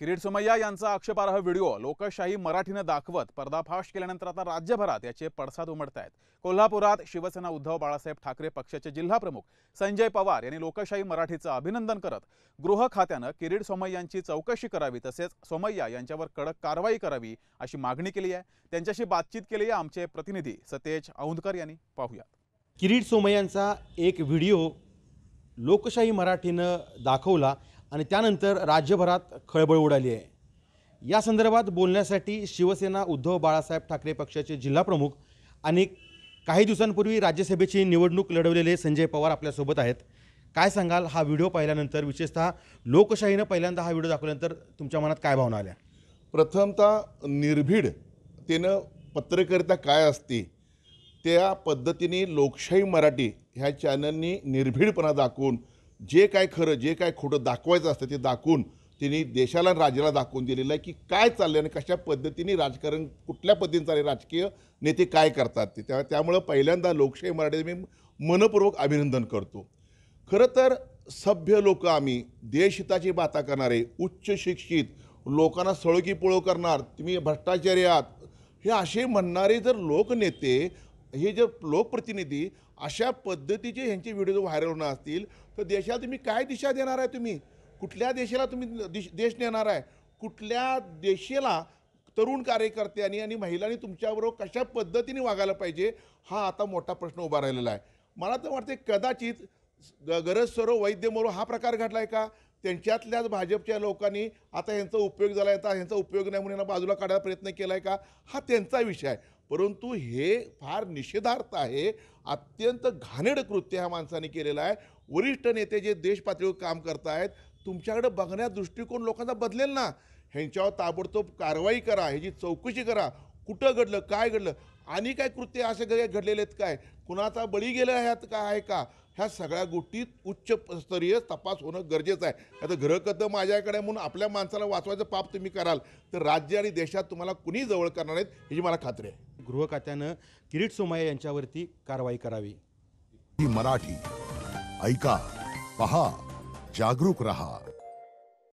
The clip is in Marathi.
किरीट सोमय्या यांचा आक्षेपार्ह व्हिडिओ लोकशाही मराठीनं दाखवत पर्दाफाश केल्यानंतर आता राज्यभरात याचे पडसाद उमटत आहेत कोल्हापुरात शिवसेना उद्धव बाळासाहेब ठाकरे पक्षाचे जिल्हाप्रमुख संजय पवार यांनी लोकशाही मराठीचं अभिनंदन करत गृह खात्यानं किरीट सोमय्यांची चौकशी करावी तसेच सोमय्या यांच्यावर कडक कारवाई करावी अशी मागणी केली आहे त्यांच्याशी बातचीत केली आहे आमचे प्रतिनिधी सतेज औंधकर यांनी पाहूया किरीट सोमय्यांचा एक व्हिडिओ लोकशाही मराठीनं दाखवला आणि त्यानंतर राज्यभरात खळबळ उडाली आहे या संदर्भात बोलण्यासाठी शिवसेना उद्धव बाळासाहेब ठाकरे पक्षाचे जिल्हाप्रमुख आणि काही दिवसांपूर्वी राज्यसभेची निवडणूक लढवलेले संजय पवार आपल्यासोबत आहेत काय सांगाल हा व्हिडिओ पाहिल्यानंतर विशेषतः लोकशाहीनं पहिल्यांदा हा व्हिडिओ दाखवल्यानंतर तुमच्या मनात काय भावना आल्या प्रथमतः तेनं पत्रकारिता काय असते त्या पद्धतीने लोकशाही मराठी ह्या चॅनलनी निर्भीडपणा दाखवून जे काय खरं जे काय खोटं दाखवायचं असतं ते दाखवून तिने देशाला राज्याला दाखवून दिलेलं आहे की काय चाललं आणि कशा पद्धतीने राजकारण कुठल्या पद्धतीने चालले राजकीय नेते काय करतात ते त्या त्यामुळं पहिल्यांदा लोकशाही मराठी मी मनपूर्वक अभिनंदन करतो खरं तर सभ्य लोक आम्ही देशहिताची बाता करणारे उच्च शिक्षित लोकांना सळकी पोळं करणार तुम्ही भ्रष्टाचारी आहात हे असे म्हणणारे जर लोकनेते हे जे लोकप्रतिनिधी अशा पद्धतीचे ह्यांचे व्हिडिओ व्हायरल होणार असतील तर देशाला तुम्ही काय दिशा देणार आहे तुम्ही कुठल्या देशाला तुम्ही दिश देश नेणार आहे कुठल्या देशाला तरुण कार्यकर्त्यांनी आणि महिलांनी तुमच्याबरोबर कशा पद्धतीने वागायला पाहिजे हा आता मोठा प्रश्न उभा राहिलेला आहे मला तर वाटते कदाचित गरज सरो वैद्य मोरो हा प्रकार घडला आहे का त्यांच्यातल्याच भाजपच्या लोकांनी आता ह्यांचा उपयोग झाला आहे आता ह्यांचा उपयोग नाही म्हणून बाजूला काढायचा प्रयत्न केला आहे का हा त्यांचा विषय आहे परंतु हे फार निषेधार्थ आहे अत्यंत घाणेड कृत्य ह्या माणसाने केलेलं आहे वरिष्ठ नेते जे देश पातळीवर काम करत आहेत तुमच्याकडे बघण्या दृष्टिकोन लोकांचा बदलेल ना ह्यांच्यावर ताबडतोब कारवाई करा ह्याची चौकशी करा कुठं घडलं काय घडलं आणि काय कृत्य असे घडलेले आहेत काय कुणाचा बळी गेला ह्यात काय आहे का ह्या सगळ्या उच्च उच्चस्तरीय तपास होणं गरजेचं आहे आता ग्रहकथं माझ्याकडे म्हणून आपल्या माणसाला वाचवायचं पाप तुम्ही कराल तर राज्य आणि देशात तुम्हाला कुणी जवळ करणार नाहीत ह्याची मला खात्री आहे गृह खात्यानं किरीट सोमय्या यांच्यावरती कारवाई करावी ही मराठी ऐका पहा जागरूक रहा